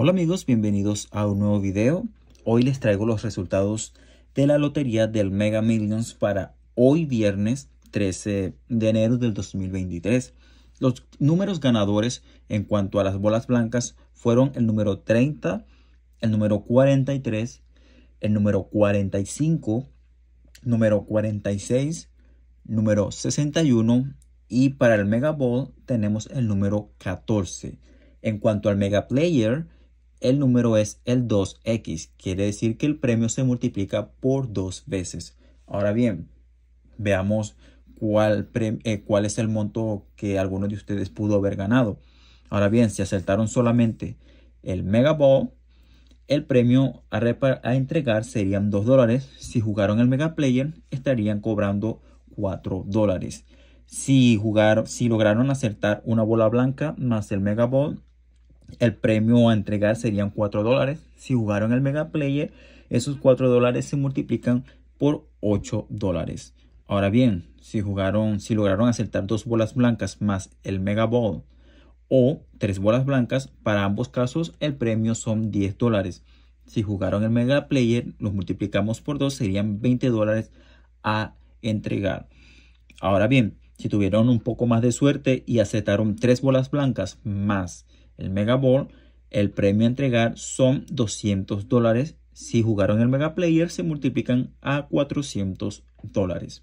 Hola amigos, bienvenidos a un nuevo video. Hoy les traigo los resultados de la lotería del Mega Millions para hoy viernes 13 de enero del 2023. Los números ganadores en cuanto a las bolas blancas fueron el número 30, el número 43, el número 45, número 46, número 61 y para el Mega Ball tenemos el número 14. En cuanto al Mega Player, el número es el 2x, quiere decir que el premio se multiplica por dos veces. Ahora bien, veamos cuál, eh, es el monto que alguno de ustedes pudo haber ganado. Ahora bien, si acertaron solamente el Mega Ball, el premio a, entregar serían 2 dólares. Si jugaron el Mega Player, estarían cobrando 4 dólares. Si, si lograron acertar una bola blanca más el Mega Ball, el premio a entregar serían 4 dólares. Si jugaron el Mega Player, esos 4 dólares se multiplican por 8 dólares. Ahora bien, si jugaron, si lograron acertar dos bolas blancas más el Mega Ball o tres bolas blancas, para ambos casos el premio son 10 dólares. Si jugaron el Mega Player, los multiplicamos por 2, serían 20 dólares a entregar. Ahora bien, si tuvieron un poco más de suerte y acertaron tres bolas blancas más el Mega Ball, el premio a entregar son 200 dólares. Si jugaron el Mega Player, se multiplican a 400 dólares.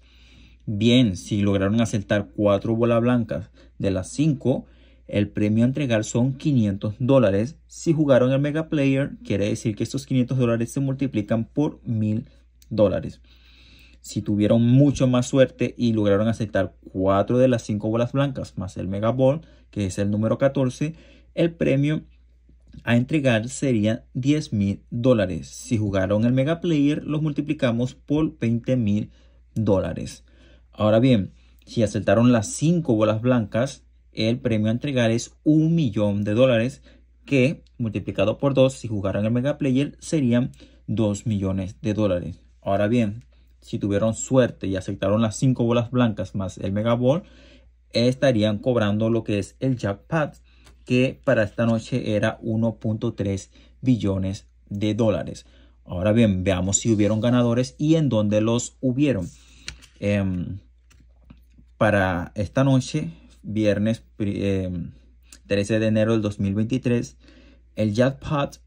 Bien, si lograron aceptar 4 bolas blancas de las 5, el premio a entregar son 500 dólares. Si jugaron el Mega Player, quiere decir que estos 500 dólares se multiplican por 1000 dólares. Si tuvieron mucho más suerte y lograron aceptar 4 de las 5 bolas blancas más el Mega Ball, que es el número 14, el premio a entregar sería 10 mil dólares. Si jugaron el Mega Player, los multiplicamos por 20 mil dólares. Ahora bien, si aceptaron las 5 bolas blancas, el premio a entregar es un millón de dólares que multiplicado por 2, si jugaron el Mega Player, serían 2 millones de dólares. Ahora bien, si tuvieron suerte y aceptaron las 5 bolas blancas más el Mega Ball, estarían cobrando lo que es el jackpot que para esta noche era 1.3 billones de dólares. Ahora bien, veamos si hubieron ganadores y en dónde los hubieron. Em, para esta noche, viernes 13 em, de enero del 2023, el jackpot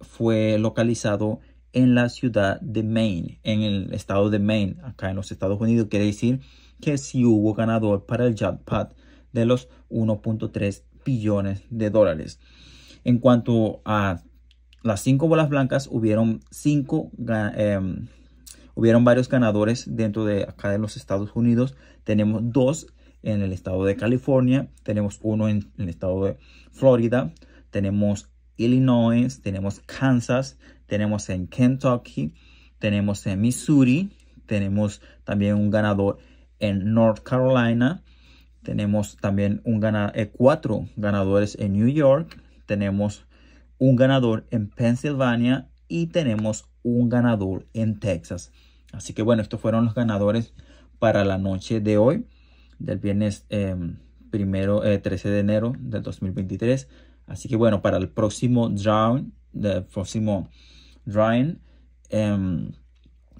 fue localizado en la ciudad de Maine, en el estado de Maine, acá en los Estados Unidos. Quiere decir que si hubo ganador para el jackpot de los 1.3 billones de dólares. En cuanto a las cinco bolas blancas, hubieron cinco em, hubieron varios ganadores dentro de acá de los Estados Unidos. Tenemos dos en el estado de California, tenemos uno en el estado de Florida, tenemos Illinois, tenemos Kansas, tenemos en Kentucky, tenemos en Missouri, tenemos también un ganador en North Carolina, tenemos también un eh, cuatro ganadores en New York. Tenemos un ganador en Pennsylvania. y tenemos un ganador en Texas. Así que bueno, estos fueron los ganadores para la noche de hoy, del viernes em, primero, 13 eh, de enero del 2023. Así que bueno, para el próximo drawing, El próximo drawing, em,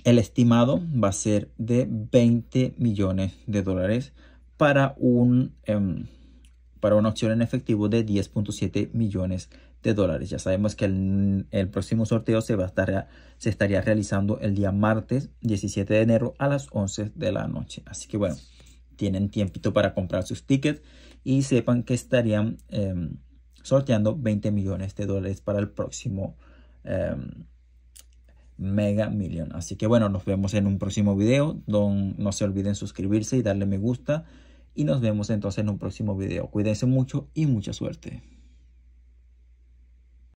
el estimado va a ser de 20 millones de dólares para, un, em, para una opción en efectivo de 10.7 millones de dólares. Ya sabemos que el, próximo sorteo se, se estaría realizando el día martes 17 de enero a las 11 de la noche. Así que bueno, tienen tiempito para comprar sus tickets y sepan que estarían em, sorteando 20 millones de dólares para el próximo em, Mega Million. Así que bueno, nos vemos en un próximo video. Don, no se olviden suscribirse y darle me gusta y nos vemos entonces en un próximo video. Cuídense mucho y mucha suerte.